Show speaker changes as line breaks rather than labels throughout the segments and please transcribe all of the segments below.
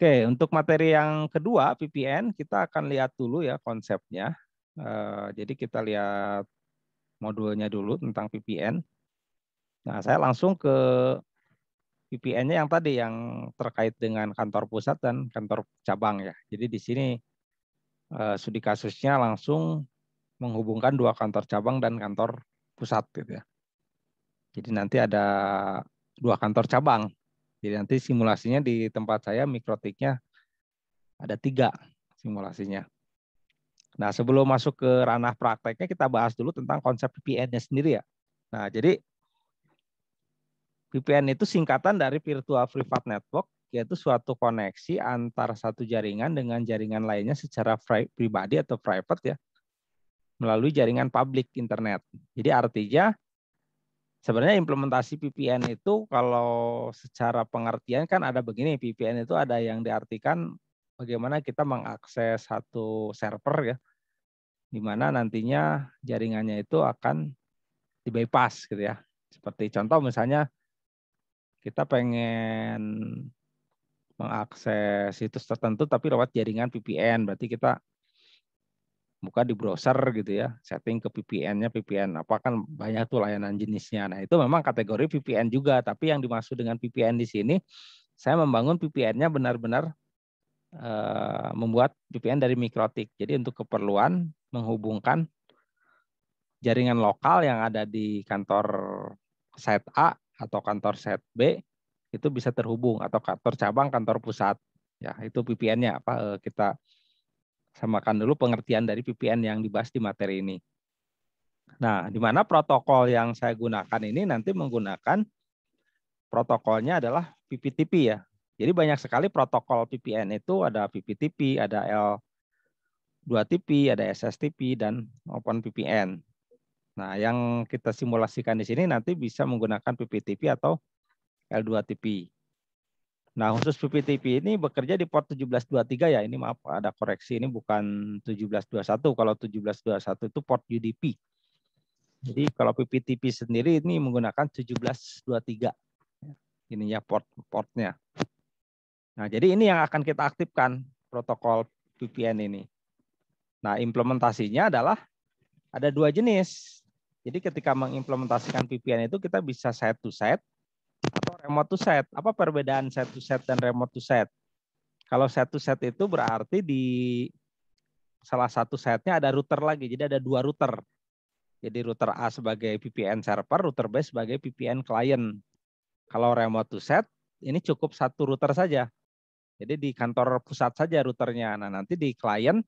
Oke, untuk materi yang kedua VPN, kita akan lihat dulu ya konsepnya. Eh, jadi kita lihat modulnya dulu tentang VPN. Nah, saya langsung ke vpn nya yang tadi yang terkait dengan kantor pusat dan kantor cabang ya. Jadi di sini eh, studi kasusnya langsung menghubungkan dua kantor cabang dan kantor pusat gitu ya. Jadi nanti ada dua kantor cabang jadi nanti simulasinya di tempat saya mikrotiknya ada tiga simulasinya. Nah sebelum masuk ke ranah prakteknya kita bahas dulu tentang konsep VPN-nya sendiri ya. Nah jadi VPN itu singkatan dari Virtual Private Network, yaitu suatu koneksi antara satu jaringan dengan jaringan lainnya secara pribadi atau private ya, melalui jaringan publik internet. Jadi artinya sebenarnya implementasi PPN itu kalau secara pengertian kan ada begini PPN itu ada yang diartikan bagaimana kita mengakses satu server ya di mana nantinya jaringannya itu akan dibypass, gitu ya seperti contoh misalnya kita pengen mengakses situs tertentu tapi lewat jaringan VPN berarti kita buka di browser gitu ya, setting ke VPN-nya VPN apa kan banyak tuh layanan jenisnya. Nah, itu memang kategori VPN juga, tapi yang dimaksud dengan VPN di sini saya membangun VPN-nya benar-benar eh, membuat VPN dari mikrotik. Jadi untuk keperluan menghubungkan jaringan lokal yang ada di kantor set A atau kantor set B itu bisa terhubung atau kantor cabang, kantor pusat. Ya, itu VPN-nya apa eh, kita samakan dulu pengertian dari VPN yang dibahas di materi ini. Nah, di mana protokol yang saya gunakan ini nanti menggunakan protokolnya adalah PPTP ya. Jadi banyak sekali protokol VPN itu ada PPTP, ada L2TP, ada SSTP dan Open VPN. Nah, yang kita simulasikan di sini nanti bisa menggunakan PPTP atau L2TP. Nah, khusus PPTP ini bekerja di port 1723 ya. Ini maaf ada koreksi, ini bukan 1721. Kalau 1721 itu port UDP. Jadi kalau PPTP sendiri ini menggunakan 1723. Ini ya port portnya. Nah, jadi ini yang akan kita aktifkan protokol VPN ini. Nah, implementasinya adalah ada dua jenis. Jadi ketika mengimplementasikan VPN itu kita bisa set to set remote to set. Apa perbedaan set to set dan remote to set? Kalau set to set itu berarti di salah satu setnya ada router lagi. Jadi ada dua router. Jadi router A sebagai VPN server, router B sebagai VPN client. Kalau remote to set, ini cukup satu router saja. Jadi di kantor pusat saja routernya. Nah nanti di client,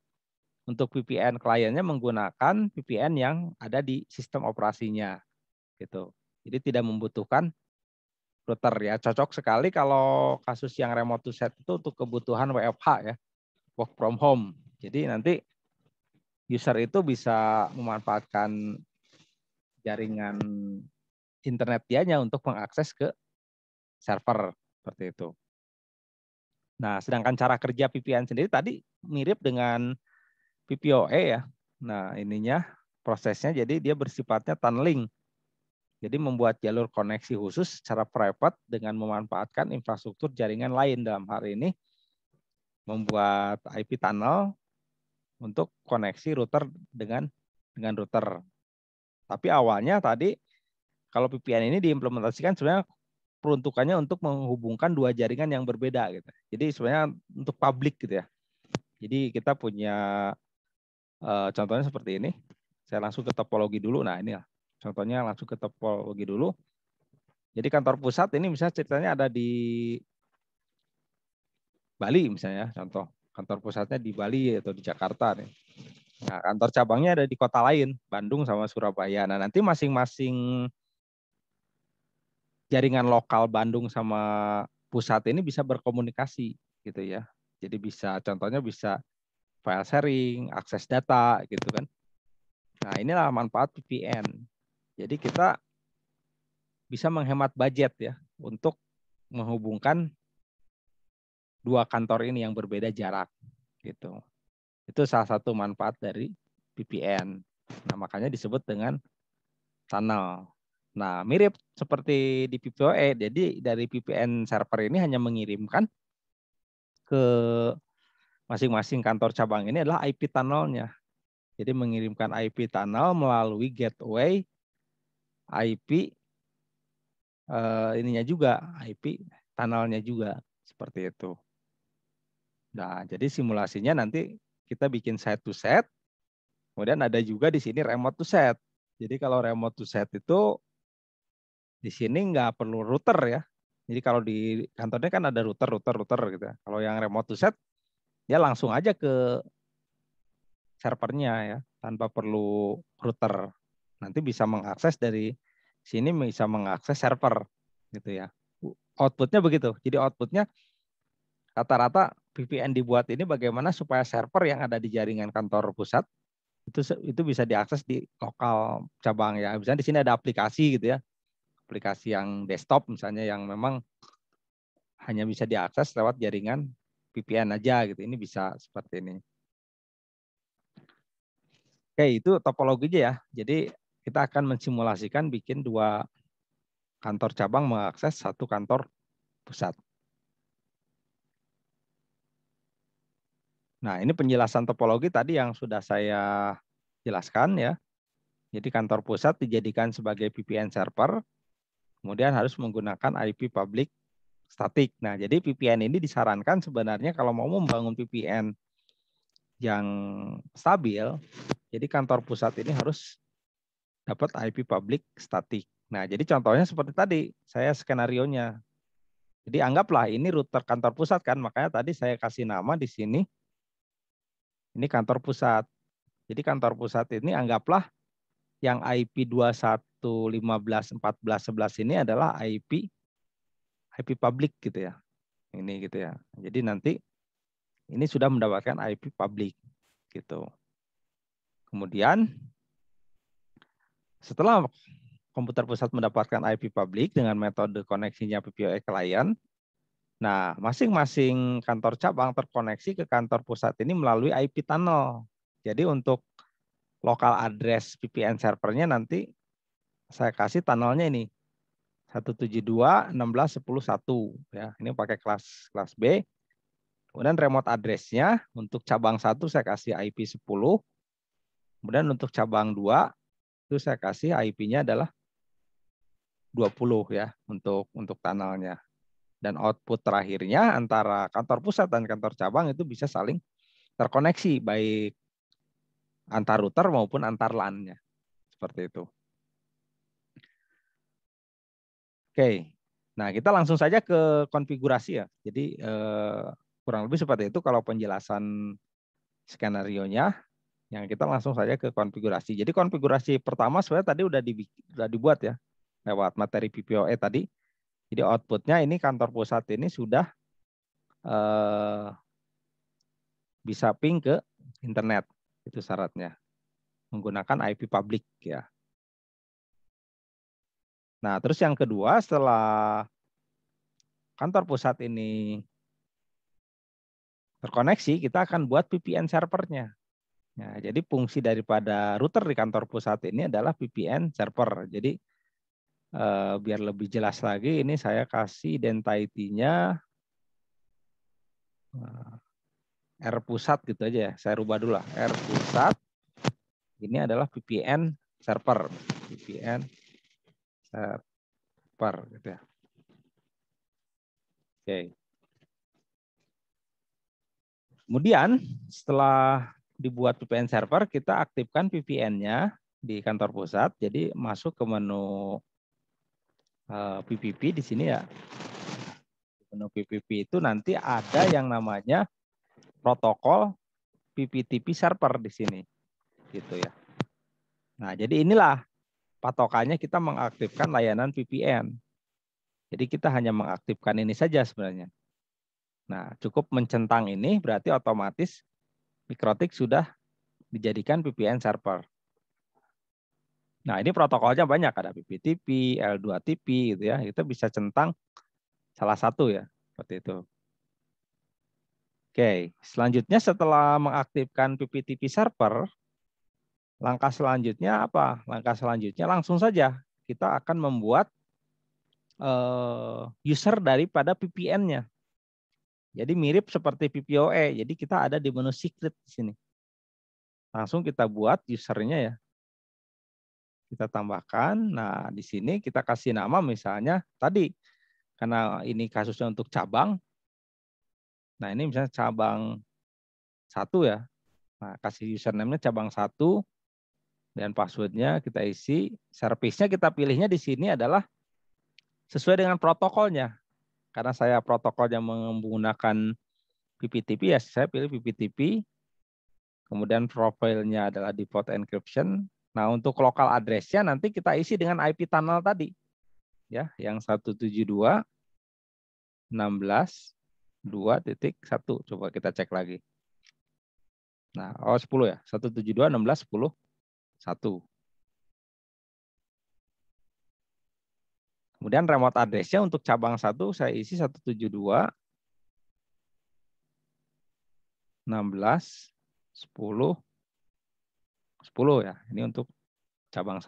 untuk VPN kliennya menggunakan VPN yang ada di sistem operasinya. gitu. Jadi tidak membutuhkan router ya. Cocok sekali kalau kasus yang remote to set itu untuk kebutuhan WFH ya, work from home. Jadi nanti user itu bisa memanfaatkan jaringan internet dianya untuk mengakses ke server seperti itu. Nah, sedangkan cara kerja VPN sendiri tadi mirip dengan PPOE ya. Nah, ininya prosesnya jadi dia bersifatnya tunneling jadi membuat jalur koneksi khusus secara private dengan memanfaatkan infrastruktur jaringan lain dalam hari ini membuat IP tunnel untuk koneksi router dengan dengan router. Tapi awalnya tadi kalau VPN ini diimplementasikan sebenarnya peruntukannya untuk menghubungkan dua jaringan yang berbeda gitu. Jadi sebenarnya untuk publik gitu ya. Jadi kita punya eh, contohnya seperti ini. Saya langsung ke topologi dulu. Nah, ini lah. Contohnya langsung ke topologi dulu. Jadi kantor pusat ini misalnya ceritanya ada di Bali misalnya contoh. Kantor pusatnya di Bali atau di Jakarta nih. Nah, kantor cabangnya ada di kota lain, Bandung sama Surabaya. Nah, nanti masing-masing jaringan lokal Bandung sama pusat ini bisa berkomunikasi gitu ya. Jadi bisa contohnya bisa file sharing, akses data gitu kan. Nah, inilah manfaat VPN. Jadi kita bisa menghemat budget ya untuk menghubungkan dua kantor ini yang berbeda jarak gitu. Itu salah satu manfaat dari VPN. Nah, makanya disebut dengan tunnel. Nah, mirip seperti di PPOE. Jadi dari VPN server ini hanya mengirimkan ke masing-masing kantor cabang ini adalah IP tunnelnya. Jadi mengirimkan IP tunnel melalui gateway IP eh, ininya juga, IP tunnelnya juga seperti itu. Nah, jadi simulasinya nanti kita bikin set to set. Kemudian ada juga di sini remote to set. Jadi kalau remote to set itu di sini nggak perlu router ya. Jadi kalau di kantornya kan ada router, router, router gitu. Ya. Kalau yang remote to set, ya langsung aja ke servernya ya, tanpa perlu router nanti bisa mengakses dari sini bisa mengakses server gitu ya outputnya begitu jadi outputnya rata-rata VPN dibuat ini bagaimana supaya server yang ada di jaringan kantor pusat itu itu bisa diakses di lokal cabang ya misalnya di sini ada aplikasi gitu ya aplikasi yang desktop misalnya yang memang hanya bisa diakses lewat jaringan VPN aja gitu ini bisa seperti ini Oke, itu topologinya ya. Jadi kita akan mensimulasikan bikin dua kantor cabang mengakses satu kantor pusat. Nah, ini penjelasan topologi tadi yang sudah saya jelaskan ya. Jadi kantor pusat dijadikan sebagai VPN server, kemudian harus menggunakan IP public statik. Nah, jadi VPN ini disarankan sebenarnya kalau mau membangun VPN yang stabil, jadi kantor pusat ini harus dapat IP public statik. Nah, jadi contohnya seperti tadi, saya skenarionya. Jadi anggaplah ini router kantor pusat kan, makanya tadi saya kasih nama di sini. Ini kantor pusat. Jadi kantor pusat ini anggaplah yang IP 21.15.14.11 ini adalah IP IP public gitu ya. Ini gitu ya. Jadi nanti ini sudah mendapatkan IP public gitu. Kemudian setelah komputer pusat mendapatkan IP publik dengan metode koneksinya PPOE klien, nah masing-masing kantor cabang terkoneksi ke kantor pusat ini melalui IP tunnel. Jadi untuk lokal address VPN servernya nanti saya kasih tunnelnya ini 172 ya. Ini pakai kelas kelas B. Kemudian remote addressnya untuk cabang satu saya kasih IP 10. Kemudian untuk cabang 2 itu saya kasih IP-nya adalah 20 ya untuk untuk tunnelnya. Dan output terakhirnya antara kantor pusat dan kantor cabang itu bisa saling terkoneksi baik antar router maupun antar LAN-nya. Seperti itu. Oke. Nah, kita langsung saja ke konfigurasi ya. Jadi eh, kurang lebih seperti itu kalau penjelasan skenario-nya yang kita langsung saja ke konfigurasi. Jadi konfigurasi pertama sebenarnya tadi udah, dibuat ya lewat materi PPOE tadi. Jadi outputnya ini kantor pusat ini sudah eh, bisa ping ke internet itu syaratnya menggunakan IP public ya. Nah terus yang kedua setelah kantor pusat ini terkoneksi kita akan buat VPN servernya Nah, jadi fungsi daripada router di kantor pusat ini adalah VPN server. Jadi eh, biar lebih jelas lagi, ini saya kasih identity-nya eh, R pusat gitu aja. Ya. Saya rubah dulu lah. R pusat ini adalah VPN server. VPN server gitu ya. Oke. Okay. Kemudian setelah dibuat VPN server, kita aktifkan VPN-nya di kantor pusat. Jadi masuk ke menu PPP eh, di sini ya. Menu PPP itu nanti ada yang namanya protokol PPTP server di sini. Gitu ya. Nah, jadi inilah patokannya kita mengaktifkan layanan VPN. Jadi kita hanya mengaktifkan ini saja sebenarnya. Nah, cukup mencentang ini berarti otomatis Mikrotik sudah dijadikan VPN server. Nah, ini protokolnya banyak ada PPTP, L2TP gitu ya. Itu bisa centang salah satu ya, seperti itu. Oke, selanjutnya setelah mengaktifkan PPTP server, langkah selanjutnya apa? Langkah selanjutnya langsung saja kita akan membuat eh, user daripada VPN-nya. Jadi mirip seperti PPOE. Jadi kita ada di menu secret di sini. Langsung kita buat usernya ya. Kita tambahkan. Nah, di sini kita kasih nama misalnya tadi. Karena ini kasusnya untuk cabang. Nah, ini misalnya cabang satu ya. Nah, kasih username-nya cabang satu dan passwordnya kita isi. Service-nya kita pilihnya di sini adalah sesuai dengan protokolnya karena saya protokol yang menggunakan PPTP ya saya pilih PPTP. Kemudian profilnya adalah default encryption. Nah, untuk lokal addressnya nanti kita isi dengan IP tunnel tadi. Ya, yang 172 16 2.1 coba kita cek lagi. Nah, oh 10 ya. 172 16 10 1. Kemudian remote address-nya untuk cabang 1 saya isi 172 16 10 10 ya. Ini untuk cabang 1.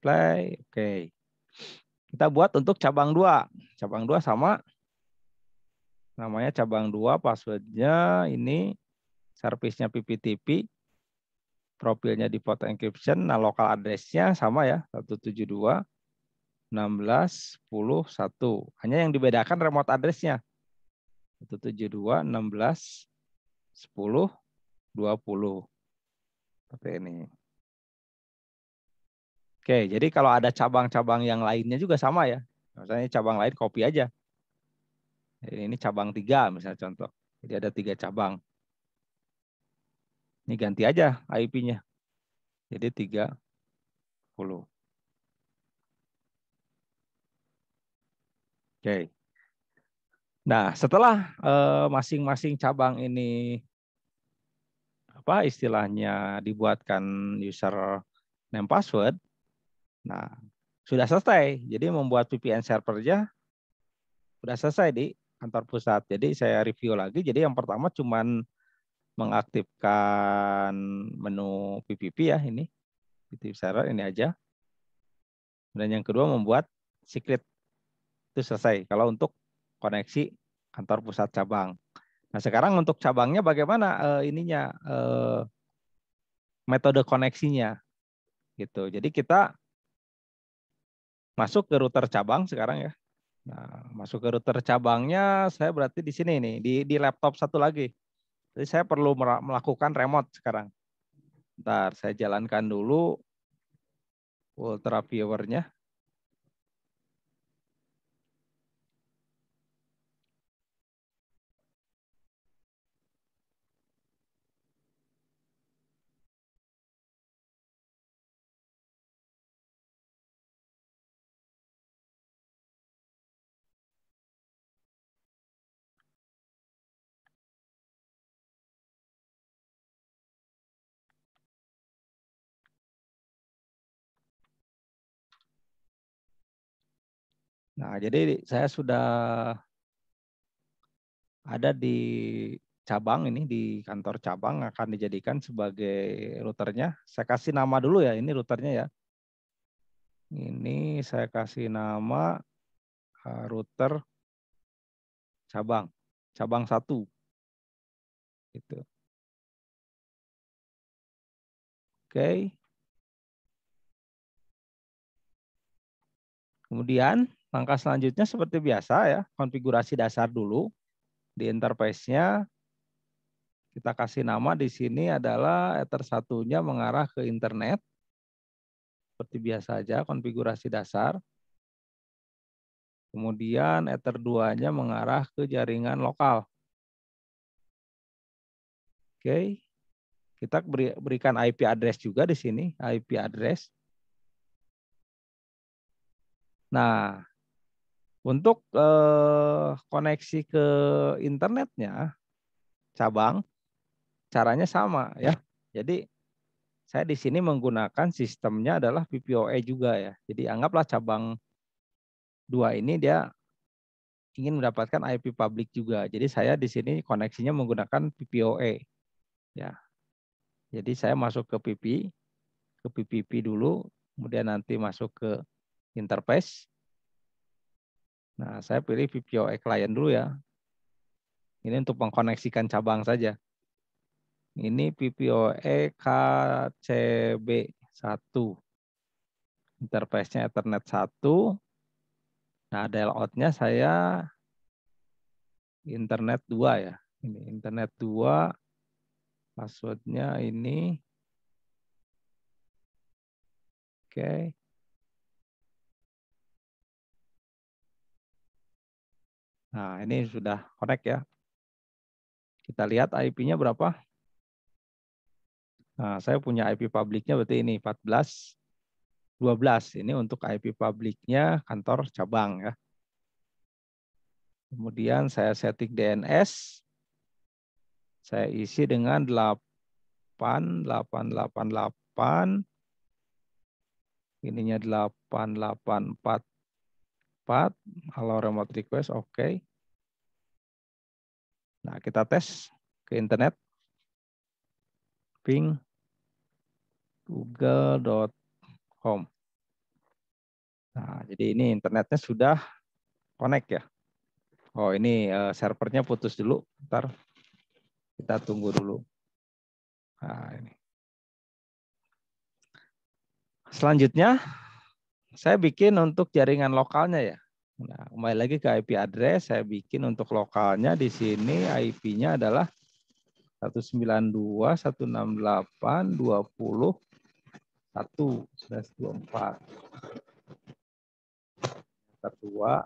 Play, oke. Okay. Kita buat untuk cabang 2. Cabang 2 sama namanya cabang 2, passwordnya ini servicenya PPTP, profilnya di Pot Encryption, nah local address-nya sama ya, 172 16.10.1. Hanya yang dibedakan remote addressnya nya 172 16 10 20. Seperti ini. Oke, jadi kalau ada cabang-cabang yang lainnya juga sama ya. Misalnya cabang lain copy aja. ini cabang tiga misalnya contoh. Jadi ada tiga cabang. Ini ganti aja IP-nya. Jadi 30. Oke. Okay. Nah, setelah eh, masing-masing uh, cabang ini apa istilahnya dibuatkan user name password, nah sudah selesai. Jadi membuat VPN server saja sudah selesai di kantor pusat. Jadi saya review lagi. Jadi yang pertama cuman mengaktifkan menu PPP ya ini, PPP server ini aja. Dan yang kedua membuat secret itu selesai. Kalau untuk koneksi kantor pusat cabang. Nah sekarang untuk cabangnya bagaimana e, ininya e, metode koneksinya gitu. Jadi kita masuk ke router cabang sekarang ya. Nah, masuk ke router cabangnya saya berarti di sini nih, di, di laptop satu lagi. Jadi saya perlu melakukan remote sekarang. Ntar saya jalankan dulu ultra Viewernya. Nah, jadi saya sudah ada di cabang ini di kantor cabang akan dijadikan sebagai routernya. Saya kasih nama dulu ya, ini routernya ya. Ini saya kasih nama eh, router cabang, cabang satu. Gitu. Oke. Kemudian Langkah selanjutnya seperti biasa ya, konfigurasi dasar dulu di interface-nya. Kita kasih nama di sini adalah ether satunya mengarah ke internet. Seperti biasa aja konfigurasi dasar. Kemudian ether 2-nya mengarah ke jaringan lokal. Oke. Kita berikan IP address juga di sini, IP address. Nah, untuk eh, koneksi ke internetnya cabang caranya sama ya. ya. Jadi saya di sini menggunakan sistemnya adalah PPOE juga ya. Jadi anggaplah cabang dua ini dia ingin mendapatkan IP public juga. Jadi saya di sini koneksinya menggunakan PPOE. Ya. Jadi saya masuk ke PP, ke PPP dulu, kemudian nanti masuk ke interface. Nah, saya pilih VPOE client dulu ya. Ini untuk mengkoneksikan cabang saja. Ini VPOE KCB1. Interface-nya Ethernet 1. Nah, dial-out-nya saya internet 2 ya. Ini internet 2. Passwordnya ini. Oke. Okay. Nah, ini sudah connect ya. Kita lihat IP-nya berapa. Nah, saya punya IP publiknya berarti ini 14 12. Ini untuk IP publiknya kantor cabang ya. Kemudian saya setting DNS. Saya isi dengan 8888 ininya 8844 tepat. Halo remote request, oke. Okay. Nah, kita tes ke internet. Ping google.com. Nah, jadi ini internetnya sudah connect ya. Oh, ini eh, servernya putus dulu. Ntar kita tunggu dulu. Nah, ini. Selanjutnya saya bikin untuk jaringan lokalnya ya. Nah, kembali lagi ke IP address, saya bikin untuk lokalnya di sini IP-nya adalah 192.168.20.1.24. Kedua.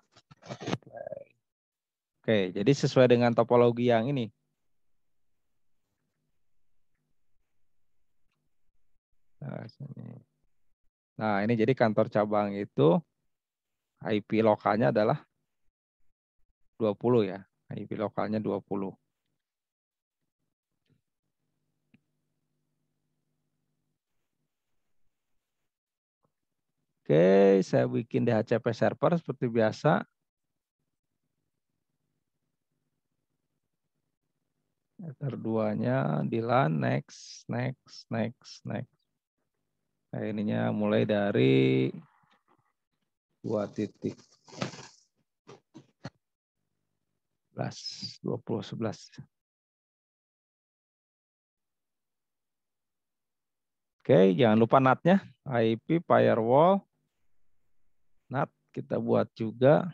Oke, jadi sesuai dengan topologi yang ini. Nah, sini. Nah, ini jadi kantor cabang itu IP lokalnya adalah 20 ya. IP lokalnya 20. Oke, saya bikin DHCP server seperti biasa. terduanya 2-nya di LAN, next, next, next, next. Nah, ininya mulai dari dua titik. dua puluh sebelas. Oke, jangan lupa natnya, IP, firewall, NAT kita buat juga.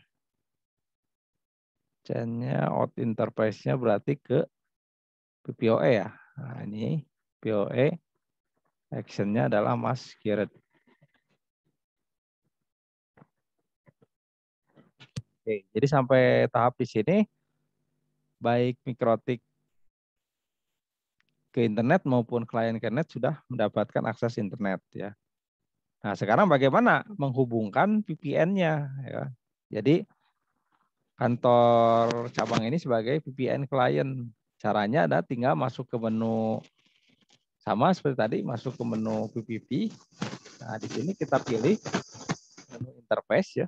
Chain-nya, out interface-nya berarti ke PPOE ya. Nah, ini POE. Actionnya adalah Mas Kiret. Oke, jadi sampai tahap di sini, baik mikrotik ke internet maupun klien kernet sudah mendapatkan akses internet ya. Nah, sekarang bagaimana menghubungkan VPN-nya ya. Jadi kantor cabang ini sebagai VPN klien. Caranya ada tinggal masuk ke menu sama seperti tadi masuk ke menu PPP. Nah, di sini kita pilih menu interface ya.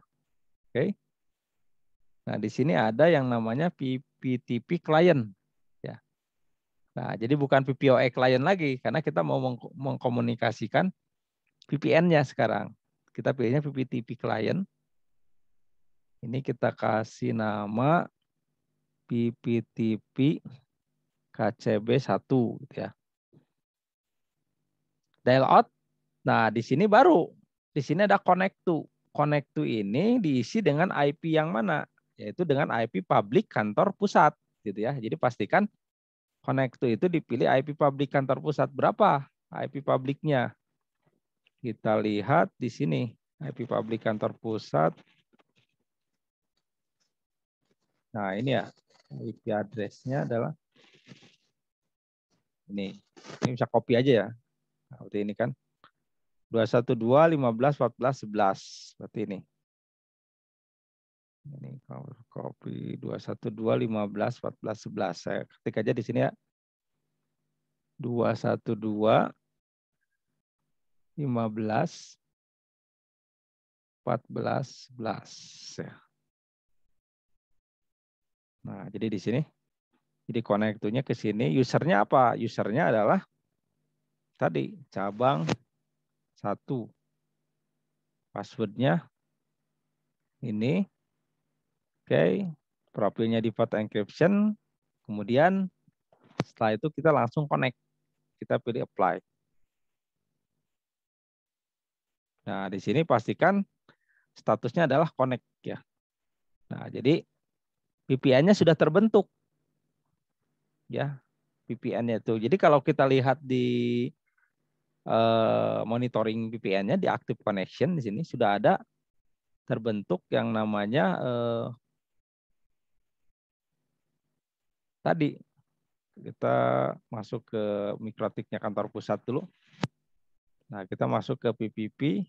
Oke. Nah, di sini ada yang namanya PPTP client ya. Nah, jadi bukan PPOE client lagi karena kita mau meng mengkomunikasikan VPN-nya sekarang. Kita pilihnya PPTP client. Ini kita kasih nama PPTP KCB1 gitu ya dial out. Nah, di sini baru di sini ada connect to. Connect to ini diisi dengan IP yang mana? Yaitu dengan IP public kantor pusat gitu ya. Jadi pastikan connect to itu dipilih IP public kantor pusat berapa IP publiknya. Kita lihat di sini IP public kantor pusat. Nah, ini ya IP addressnya adalah ini. Ini bisa copy aja ya. Nah, seperti ini kan. 212, 15, 14, 11. Seperti ini. Ini copy 212, 15, 14, 11. Saya ketik aja di sini ya. 212, 15, 14, 11. Nah, jadi di sini. Jadi konektornya ke sini. Usernya apa? Usernya adalah tadi cabang satu passwordnya ini oke okay. profilnya di encryption kemudian setelah itu kita langsung connect kita pilih apply nah di sini pastikan statusnya adalah connect ya nah jadi VPN-nya sudah terbentuk ya VPN-nya itu jadi kalau kita lihat di Eh, monitoring VPN-nya di Active Connection di sini sudah ada terbentuk yang namanya eh, tadi kita masuk ke mikrotiknya kantor pusat dulu. Nah, kita masuk ke PPP.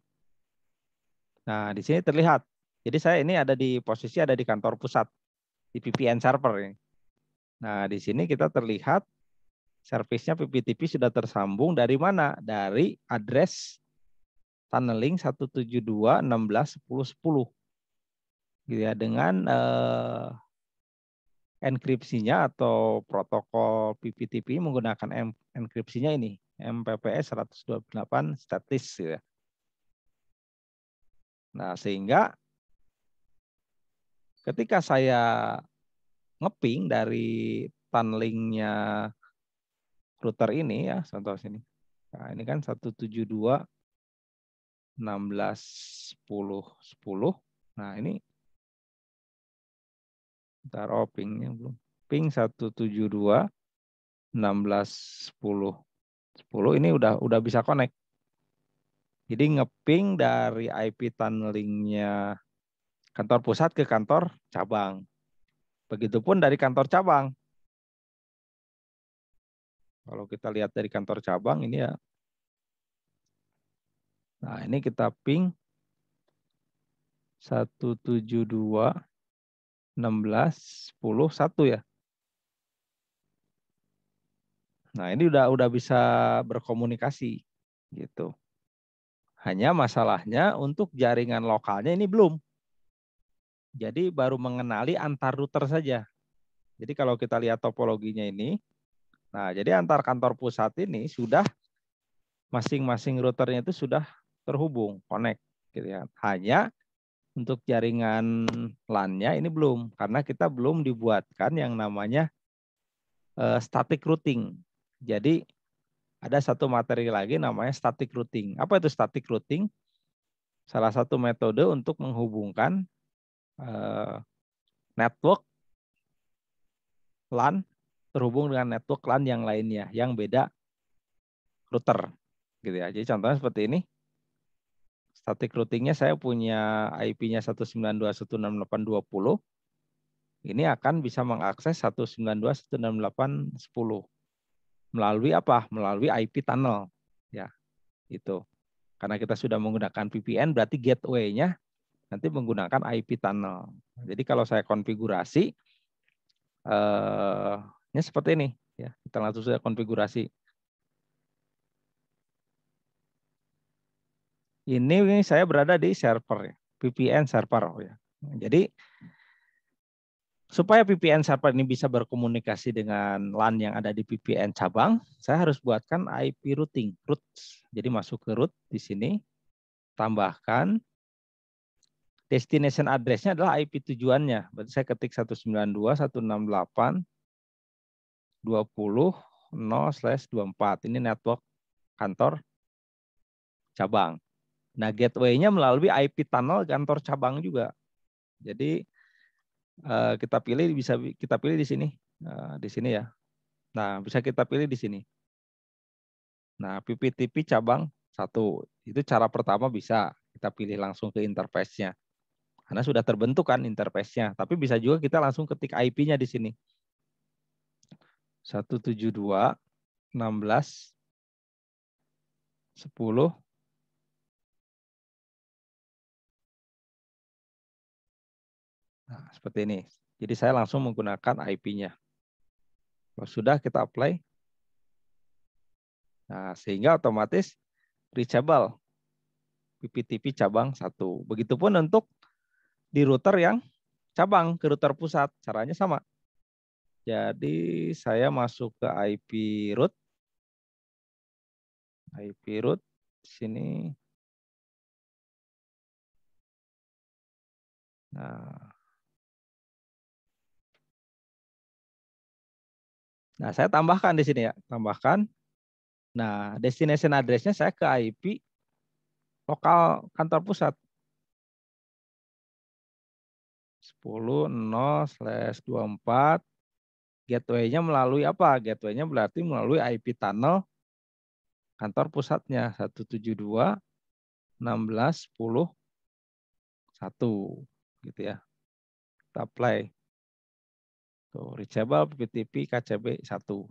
Nah, di sini terlihat. Jadi saya ini ada di posisi ada di kantor pusat di VPN server ini. Nah, di sini kita terlihat Servisnya PPTP sudah tersambung dari mana? Dari address tunneling 172.16.10.10. Gitu ya, dengan eh, enkripsinya atau protokol PPTP menggunakan M enkripsinya ini, MPPS 128 statis. Gitu ya. Nah, sehingga ketika saya ngeping dari nya router ini ya, contoh sini. Nah, ini kan 172 16 10 10. Nah, ini Ntar oh pingnya belum. Ping 172 16 10 10 ini udah udah bisa connect. Jadi ngeping dari IP tunnelingnya kantor pusat ke kantor cabang. Begitupun dari kantor cabang kalau kita lihat dari kantor cabang ini ya. Nah, ini kita ping 172 16 10 1 ya. Nah, ini udah udah bisa berkomunikasi gitu. Hanya masalahnya untuk jaringan lokalnya ini belum. Jadi baru mengenali antar router saja. Jadi kalau kita lihat topologinya ini, Nah, jadi antar kantor pusat ini sudah masing-masing routernya itu sudah terhubung, connect gitu ya. Hanya untuk jaringan LAN-nya ini belum karena kita belum dibuatkan yang namanya uh, static routing. Jadi ada satu materi lagi namanya static routing. Apa itu static routing? Salah satu metode untuk menghubungkan uh, network LAN terhubung dengan network LAN yang lainnya yang beda router gitu ya. Jadi contohnya seperti ini. Static routingnya saya punya IP-nya 192.168.20. Ini akan bisa mengakses 192.168.10 melalui apa? Melalui IP tunnel ya. Itu. Karena kita sudah menggunakan VPN berarti gateway-nya nanti menggunakan IP tunnel. Jadi kalau saya konfigurasi eh, ini seperti ini. Ya, kita langsung saja konfigurasi. Ini saya berada di server ya, VPN server oh ya. Jadi supaya VPN server ini bisa berkomunikasi dengan LAN yang ada di VPN cabang, saya harus buatkan IP routing, root. Jadi masuk ke root di sini, tambahkan destination address-nya adalah IP tujuannya. Berarti saya ketik 20.0/24. Ini network kantor cabang. Nah, gateway-nya melalui IP tunnel kantor cabang juga. Jadi eh, kita pilih bisa kita pilih di sini. Eh, di sini ya. Nah, bisa kita pilih di sini. Nah, PPTP cabang satu itu cara pertama bisa kita pilih langsung ke interface-nya. Karena sudah terbentuk kan interface-nya, tapi bisa juga kita langsung ketik IP-nya di sini. 172, 16, 10, 10, Nah, seperti ini. Jadi saya langsung menggunakan IP-nya. Kalau sudah kita apply. Nah, sehingga otomatis reachable PPTP cabang 1. Begitupun untuk di router yang cabang ke router pusat, caranya sama. Jadi saya masuk ke IP root. IP root sini.
Nah.
nah. saya tambahkan di sini ya, tambahkan. Nah, destination address-nya saya ke IP lokal kantor pusat. 10.0/24 Gateway-nya melalui apa? Gateway-nya berarti melalui IP tunnel kantor pusatnya 172 16 10 1 gitu ya. Kita apply. Tuh, reachable PPTP KCB 1.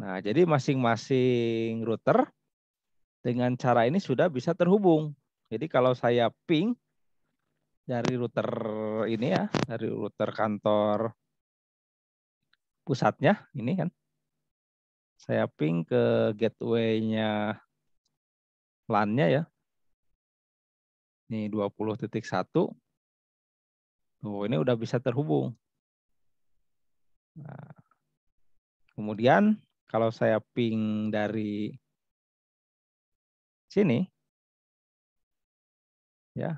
Nah, jadi masing-masing router dengan cara ini sudah bisa terhubung. Jadi kalau saya ping dari router ini ya, dari router kantor pusatnya ini kan. Saya ping ke gateway-nya LAN-nya ya. Ini 20.1. Tuh, ini udah bisa terhubung. Nah, kemudian kalau saya ping dari
sini ya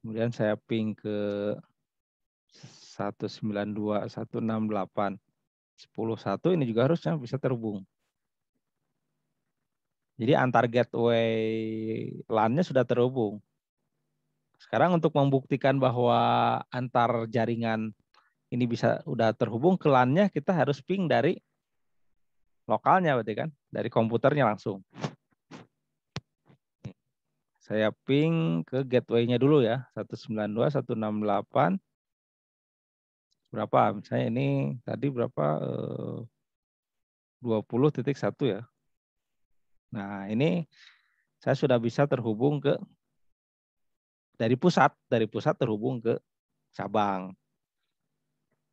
Kemudian saya ping ke delapan sepuluh satu ini juga harusnya bisa terhubung. Jadi antar gateway LAN-nya sudah terhubung. Sekarang untuk membuktikan bahwa antar jaringan ini bisa udah terhubung ke LAN-nya, kita harus ping dari lokalnya berarti kan, dari komputernya langsung. Saya ping ke gateway-nya dulu ya. 192168 Berapa? Misalnya ini tadi berapa? Eh, titik 20.1 ya. Nah, ini saya sudah bisa terhubung ke dari pusat, dari pusat terhubung ke cabang.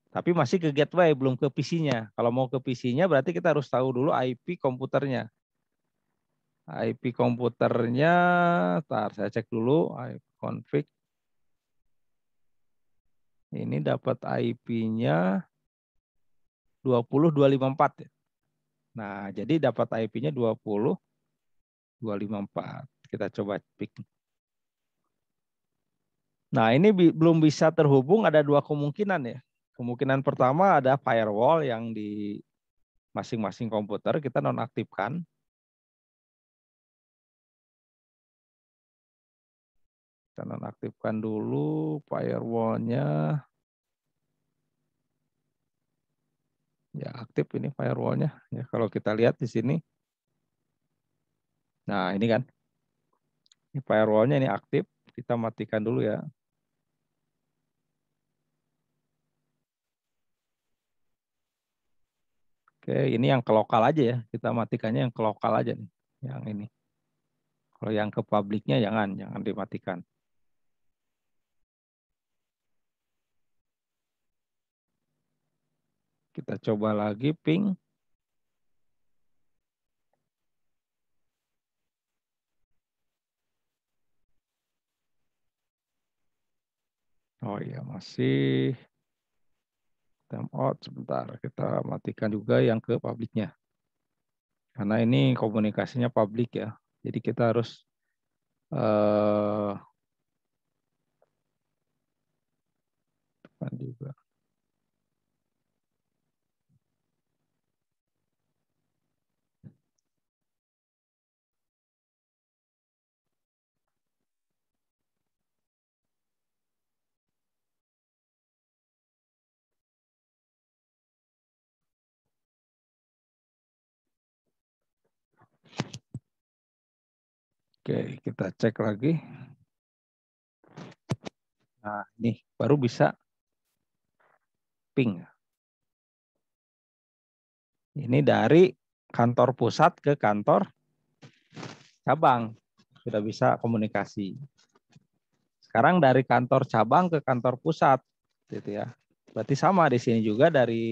Tapi masih ke gateway, belum ke PC-nya. Kalau mau ke PC-nya berarti kita harus tahu dulu IP komputernya. IP komputernya, tar saya cek dulu IP config. Ini dapat IP-nya 20254 ya. Nah, jadi dapat IP-nya 20254. Kita coba pick. Nah, ini bi belum bisa terhubung ada dua kemungkinan ya. Kemungkinan pertama ada firewall yang di masing-masing komputer kita nonaktifkan Kita nonaktifkan dulu firewall-nya. Ya, aktif ini firewall-nya. Ya, kalau kita lihat di sini. Nah, ini kan. Ini firewall-nya ini aktif. Kita matikan dulu ya. Oke, ini yang ke lokal aja ya. Kita matikannya yang ke lokal aja nih, yang ini. Kalau yang ke publiknya jangan, jangan dimatikan. Kita coba lagi ping. Oh iya masih time out sebentar. Kita matikan juga yang ke publiknya. Karena ini komunikasinya publik ya. Jadi kita harus eh,
Oke, kita cek lagi.
Nah, ini baru bisa ping. Ini dari kantor pusat ke kantor cabang. Sudah bisa komunikasi. Sekarang dari kantor cabang ke kantor pusat, gitu ya. Berarti sama di sini juga dari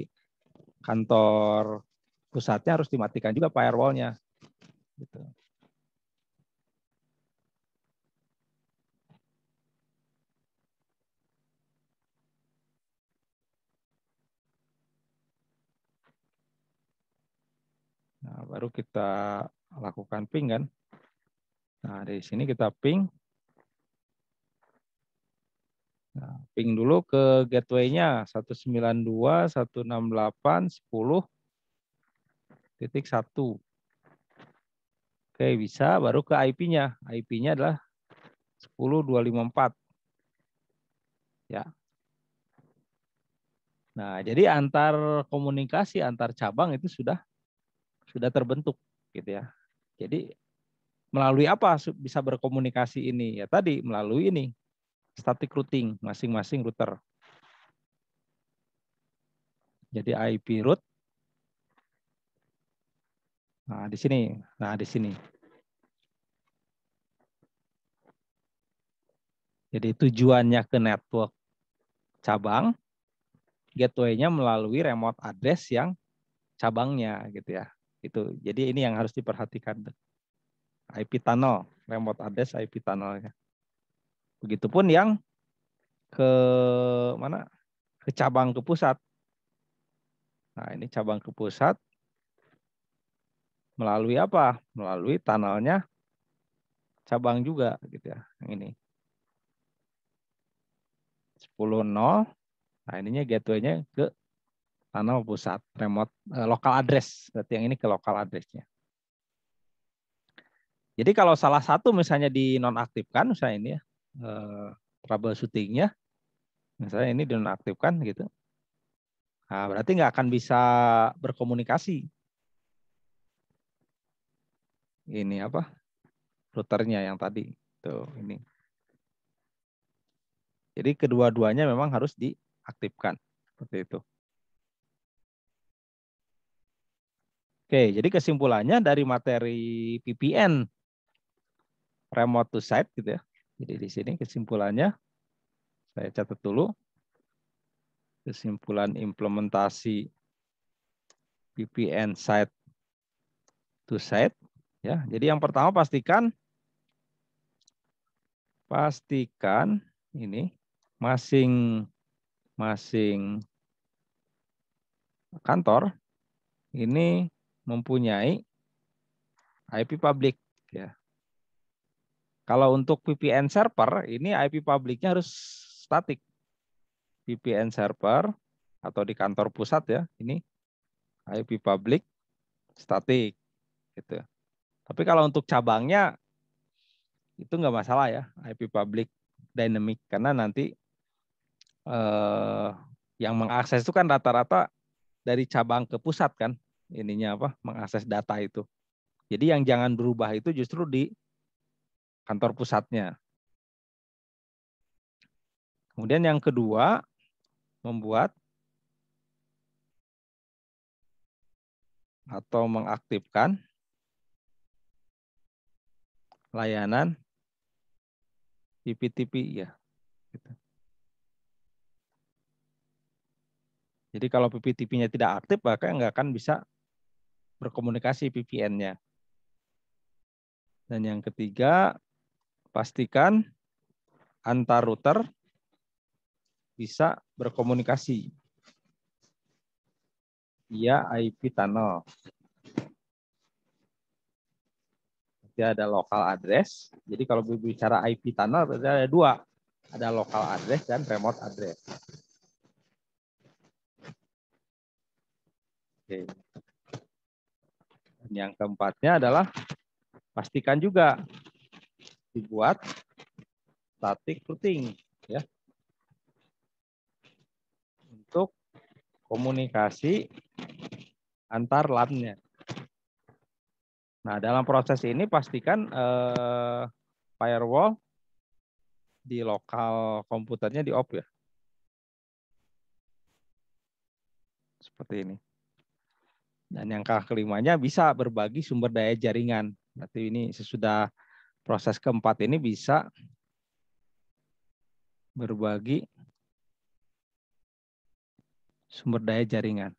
kantor pusatnya harus dimatikan juga firewallnya. Gitu. baru kita lakukan ping kan. Nah, di sini kita ping. Nah, ping dulu ke gateway-nya 192 titik 1. Oke, bisa baru ke IP-nya. IP-nya adalah 10254. Ya. Nah, jadi antar komunikasi antar cabang itu sudah sudah terbentuk gitu ya. Jadi melalui apa bisa berkomunikasi ini? Ya tadi melalui ini static routing masing-masing router. Jadi IP root. Nah, di sini. Nah, di sini. Jadi tujuannya ke network cabang, gateway-nya melalui remote address yang cabangnya gitu ya itu. Jadi ini yang harus diperhatikan. IP tunnel, remote address IP tunnelnya. Begitupun yang ke mana? Ke cabang ke pusat. Nah, ini cabang ke pusat melalui apa? Melalui tunnelnya cabang juga gitu ya, yang ini. 10.0 Nah, ininya gateway-nya ke karena pusat remote uh, lokal address, berarti yang ini ke lokal addressnya. Jadi kalau salah satu misalnya dinonaktifkan, misalnya ini ya, uh, troubleshootingnya, misalnya ini dinonaktifkan gitu, nah, berarti nggak akan bisa berkomunikasi. Ini apa? Routernya yang tadi. Tuh, ini. Jadi kedua-duanya memang harus diaktifkan. Seperti itu. Oke, jadi kesimpulannya dari materi PPN remote to site gitu ya. Jadi di sini kesimpulannya saya catat dulu kesimpulan implementasi VPN site to site ya. Jadi yang pertama pastikan pastikan ini masing-masing kantor ini mempunyai IP public ya. Kalau untuk VPN server ini IP publiknya harus statik. VPN server atau di kantor pusat ya, ini IP public statik gitu. Tapi kalau untuk cabangnya itu nggak masalah ya IP public dynamic karena nanti eh, yang mengakses itu kan rata-rata dari cabang ke pusat kan ininya apa mengakses data itu. Jadi yang jangan berubah itu justru di kantor pusatnya. Kemudian yang kedua membuat atau mengaktifkan layanan PPTP ya. Gitu. Jadi kalau PPTP-nya tidak aktif, maka nggak akan bisa berkomunikasi VPN-nya. Dan yang ketiga, pastikan antar router bisa berkomunikasi via IP tunnel. Jadi ada lokal address. Jadi kalau berbicara IP tunnel berarti ada dua, ada lokal address dan remote address. Oke. Dan yang keempatnya adalah pastikan juga dibuat static routing ya untuk komunikasi antar labnya. Nah, dalam proses ini pastikan eh, firewall di lokal komputernya di off ya. Seperti ini. Dan yang kelimanya bisa berbagi sumber daya jaringan. Berarti ini sesudah proses keempat ini bisa berbagi sumber daya jaringan.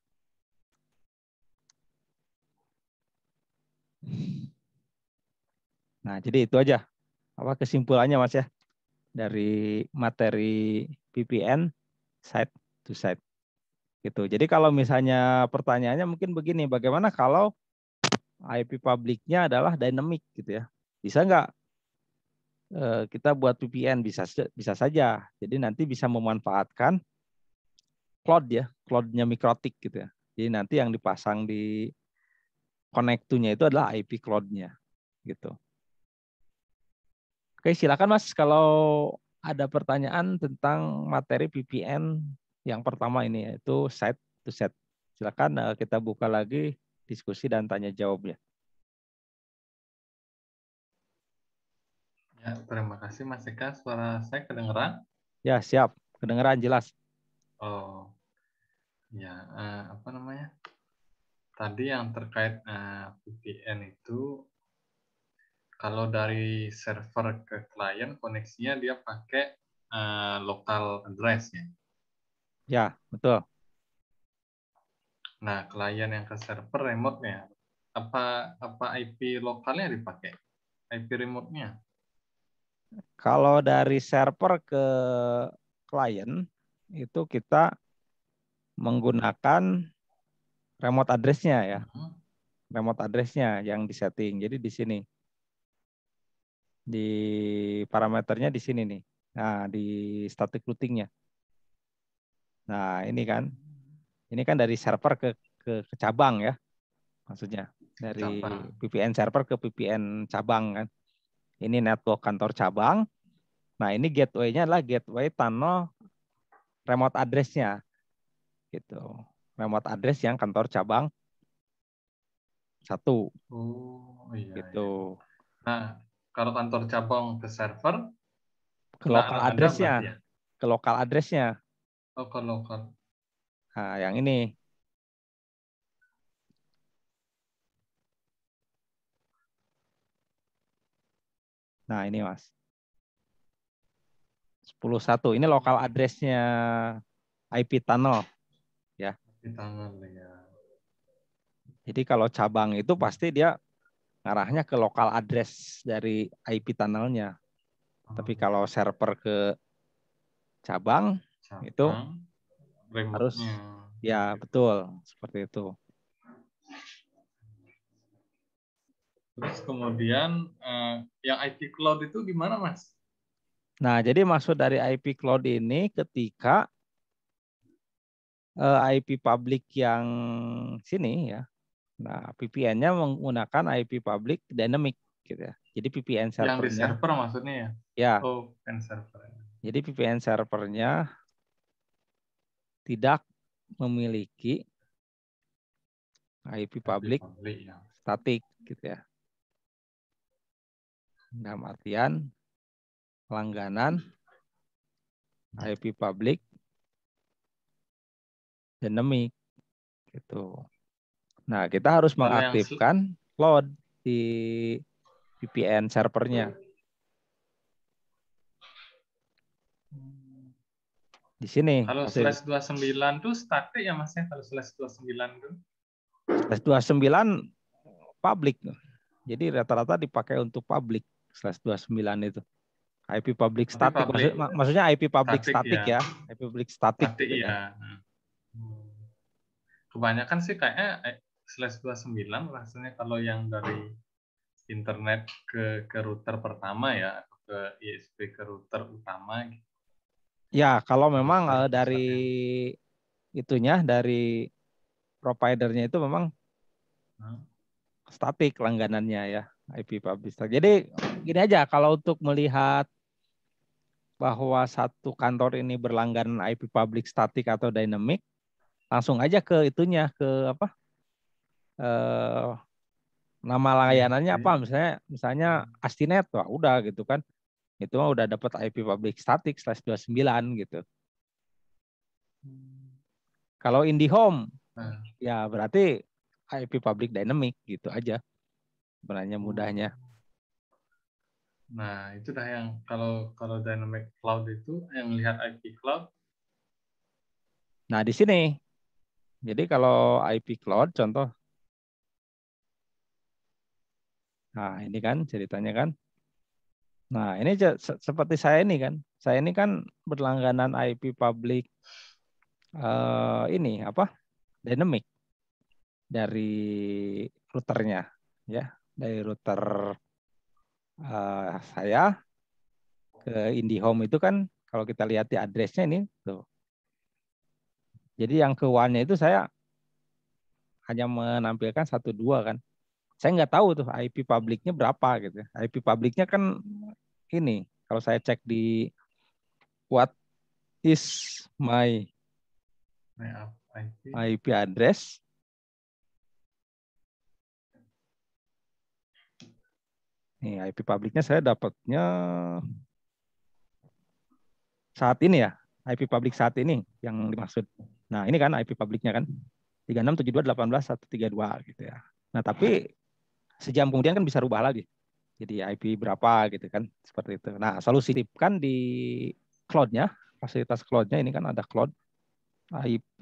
Nah, jadi itu aja. Apa kesimpulannya, Mas ya? Dari materi PPN side to side gitu. Jadi kalau misalnya pertanyaannya mungkin begini, bagaimana kalau IP publiknya adalah dynamic gitu ya? Bisa nggak eh, kita buat VPN bisa bisa saja. Jadi nanti bisa memanfaatkan cloud ya, cloudnya Mikrotik gitu ya. Jadi nanti yang dipasang di connect itu adalah IP cloud-nya gitu. Oke, silakan Mas kalau ada pertanyaan tentang materi VPN yang pertama ini yaitu set to set. Silakan eh, kita buka lagi diskusi dan tanya jawabnya.
Ya, terima kasih Mas Eka. Suara saya kedengeran?
Ya, siap. Kedengeran jelas.
Oh. Ya, uh, apa namanya? Tadi yang terkait uh, eh, VPN itu kalau dari server ke klien koneksinya dia pakai uh, local address ya.
Ya, betul.
Nah, klien yang ke server remote-nya, apa apa IP lokalnya
dipakai? IP remote-nya? Kalau dari server ke klien, itu kita menggunakan remote address-nya ya. Hmm. Remote address-nya yang disetting. Jadi di sini. Di parameternya di sini nih. Nah, di static routing-nya. Nah, ini kan. Ini kan dari server ke ke, ke cabang ya. Maksudnya
dari cabang.
VPN server ke VPN cabang kan. Ini network kantor cabang. Nah, ini gateway-nya adalah gateway tunnel remote address-nya. Gitu. Remote address yang kantor cabang satu. Oh, iya. Gitu.
Iya. Nah, kalau kantor cabang ke server
ke lokal nah, address-nya. Ya? ke lokal addressnya.
Lokal lokal.
Nah, yang ini. Nah, ini Mas. 101. Ini lokal addressnya IP tunnel ya. IP tunnel ya. Jadi kalau cabang itu pasti dia arahnya ke lokal address dari IP tunnelnya. Tapi oh. kalau server ke cabang Cangkang itu remote harus ya betul seperti itu. Terus kemudian
eh, yang IP cloud itu gimana mas?
Nah jadi maksud dari IP cloud ini ketika eh, IP public yang sini ya, nah VPN-nya menggunakan IP public dynamic gitu ya. Jadi VPN servernya. Yang di server maksudnya ya? Ya.
Oh, VPN server. Ya.
Jadi VPN servernya tidak memiliki IP public, public ya. statik gitu ya. Dalam artian langganan IP public dynamic gitu. Nah, kita harus mengaktifkan load di VPN servernya. Di sini. Kalau masih... slash 29
tuh statik ya Mas ya kalau slash 29 tuh.
Slash 29 public. Jadi rata-rata dipakai untuk public slash 29 itu. IP oh, public statik static maksudnya iya. IP public statik ya. IP public statik static gitu ya. ya.
Kebanyakan sih kayaknya eh, slash 29 rasanya kalau yang dari internet ke ke router pertama ya ke ISP ke router utama gitu
Ya, kalau memang uh, dari itunya dari providernya itu memang hmm. statik langganannya ya IP publisher. Jadi gini aja kalau untuk melihat bahwa satu kantor ini berlangganan IP public statik atau dynamic, langsung aja ke itunya ke apa? Eh, nama hmm, layanannya iya. apa misalnya misalnya hmm. Astinet wah udah gitu kan itu mah udah dapat IP public static slash 29 gitu. Kalau IndiHome, nah. Hmm. ya berarti IP public dynamic gitu aja. Sebenarnya mudahnya.
Nah, itu dah yang kalau kalau dynamic cloud itu yang lihat IP cloud.
Nah, di sini. Jadi kalau IP cloud contoh Nah, ini kan ceritanya kan. Nah, ini seperti saya ini kan. Saya ini kan berlangganan IP public uh, ini apa? dynamic dari routernya ya, dari router uh, saya ke IndiHome itu kan kalau kita lihat di addressnya ini tuh. Jadi yang ke one itu saya hanya menampilkan satu dua kan saya nggak tahu tuh IP publiknya berapa gitu. Ya. IP publiknya kan ini kalau saya cek di what is my IP, address Nih IP publiknya saya dapatnya saat ini ya IP publik saat ini yang dimaksud. Nah ini kan IP publiknya kan dua gitu ya. Nah tapi sejam kemudian kan bisa rubah lagi. Jadi IP berapa gitu kan, seperti itu. Nah, selalu kan di cloud-nya, fasilitas cloud-nya ini kan ada cloud. IP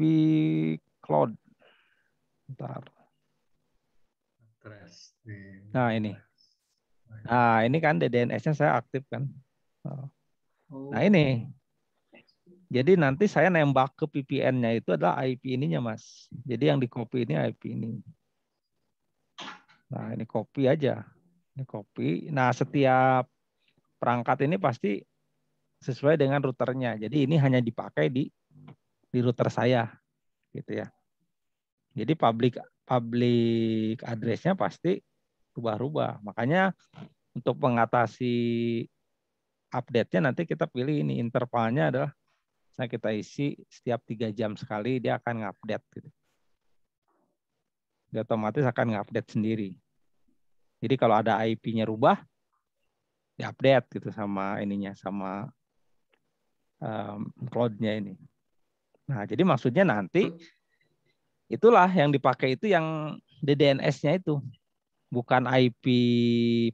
cloud. Bentar. Nah, ini. Nah, ini kan ddns nya saya aktif kan. Nah, ini. Jadi nanti saya nembak ke VPN-nya itu adalah IP ininya, Mas. Jadi yang di copy ini IP ini. Nah, ini kopi aja. Ini kopi Nah, setiap perangkat ini pasti sesuai dengan routernya. Jadi ini hanya dipakai di di router saya gitu ya. Jadi public public address-nya pasti rubah-rubah. Makanya untuk mengatasi update-nya nanti kita pilih ini intervalnya adalah saya kita isi setiap tiga jam sekali dia akan ngupdate gitu. Dia otomatis akan ngupdate sendiri. Jadi kalau ada IP-nya rubah, diupdate gitu sama ininya, sama um, cloud-nya ini. Nah, jadi maksudnya nanti itulah yang dipakai itu yang DDNS-nya itu bukan IP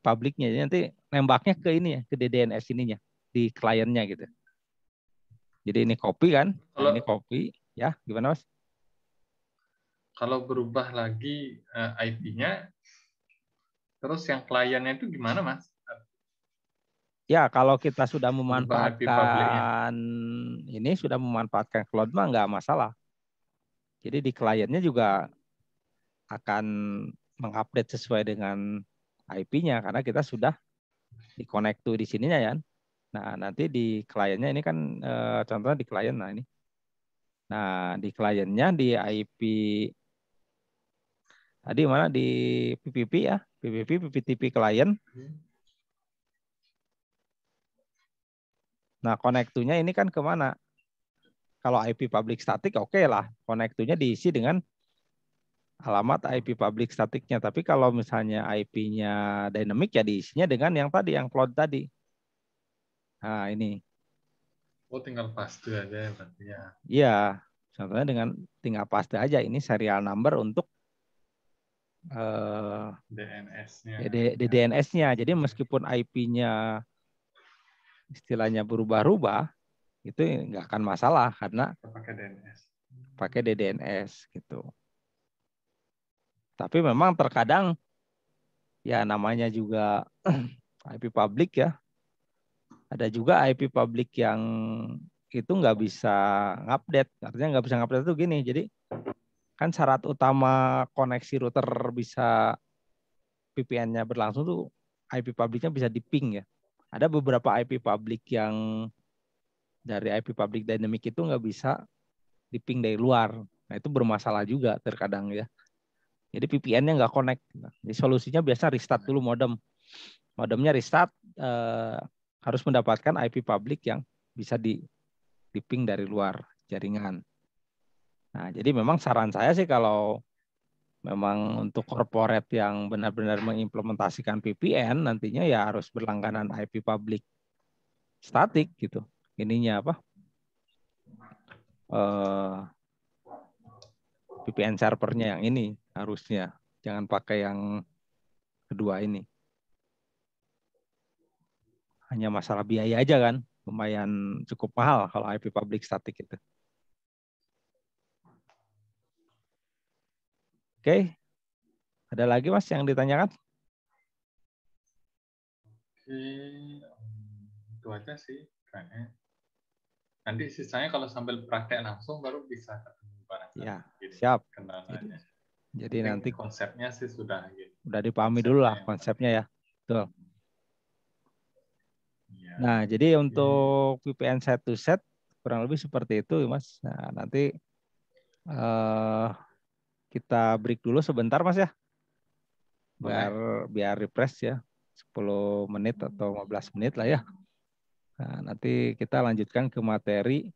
publiknya. Jadi nanti nembaknya ke ini ya, ke DDNS ininya di kliennya gitu. Jadi ini copy kan? Nah, kalau, ini copy, ya gimana mas?
Kalau berubah lagi eh, IP-nya, Terus yang kliennya
itu gimana, Mas? Ya, kalau kita sudah memanfaatkan ini sudah memanfaatkan cloud mah nggak masalah. Jadi di kliennya juga akan mengupdate sesuai dengan IP-nya karena kita sudah di connect to di sininya ya. Nah, nanti di kliennya ini kan eh, contohnya di klien nah ini. Nah, di kliennya di IP tadi mana di PPP ya PPP, PPTP klien. Hmm. Nah, konektunya ini kan kemana? Kalau IP public static, oke okay lah. Konektunya diisi dengan alamat IP public staticnya. Tapi kalau misalnya IP-nya dynamic, ya diisinya dengan yang tadi, yang cloud tadi. Nah, ini.
Oh, tinggal paste aja ya berarti ya.
Iya, contohnya dengan tinggal paste aja. Ini serial number untuk
Eh, DNS-nya. Ya, di,
DNS-nya. Ya. Jadi meskipun IP-nya istilahnya berubah-ubah, itu nggak akan masalah karena
pakai DNS.
Pakai DDNS gitu. Tapi memang terkadang ya namanya juga IP public ya. Ada juga IP public yang itu nggak bisa ngupdate. Artinya nggak bisa ngupdate itu gini. Jadi kan syarat utama koneksi router bisa VPN-nya berlangsung tuh IP publiknya bisa di ping ya. Ada beberapa IP publik yang dari IP public dynamic itu nggak bisa di ping dari luar. Nah itu bermasalah juga terkadang ya. Jadi VPN-nya nggak connect. Nah, jadi solusinya biasa restart dulu modem. Modemnya restart eh, harus mendapatkan IP public yang bisa di di ping dari luar jaringan. Nah, jadi memang saran saya sih kalau memang untuk korporat yang benar-benar mengimplementasikan VPN nantinya ya harus berlangganan IP public statik gitu. Ininya apa? Eh, VPN servernya yang ini harusnya. Jangan pakai yang kedua ini. Hanya masalah biaya aja kan. Lumayan cukup mahal kalau IP public statik itu. Oke. Ada lagi Mas yang ditanyakan?
Oke, itu aja sih kayaknya. Nanti sisanya kalau sambil praktek langsung baru bisa ketemu
barang. Ya, siap. Kenalannya. Jadi, Mungkin nanti
konsepnya sih sudah gitu.
Udah dipahami dulu lah konsepnya ya. Betul. Iya. Nah, jadi untuk VPN set to set kurang lebih seperti itu, Mas. Nah, nanti eh kita break dulu sebentar Mas ya. Biar biar refresh ya. 10 menit atau 15 menit lah ya. Nah, nanti kita lanjutkan ke materi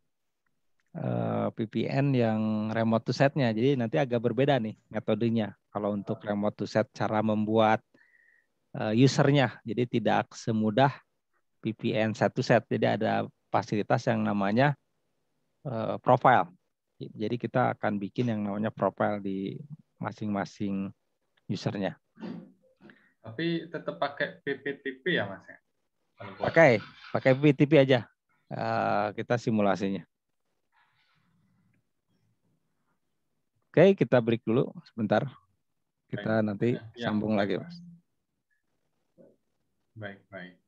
uh, eh, PPN yang remote to setnya. Jadi nanti agak berbeda nih metodenya. Kalau untuk remote to set cara membuat uh, usernya. Jadi tidak semudah VPN satu set. Jadi ada fasilitas yang namanya uh, profile. Jadi kita akan bikin yang namanya profile di masing-masing usernya.
Tapi tetap pakai PPTP ya mas? Ya?
Pakai, pakai PPTP aja. Eh, kita simulasinya. Oke, kita break dulu sebentar. Kita baik. nanti ya, sambung ya. lagi, Mas.
Baik, baik.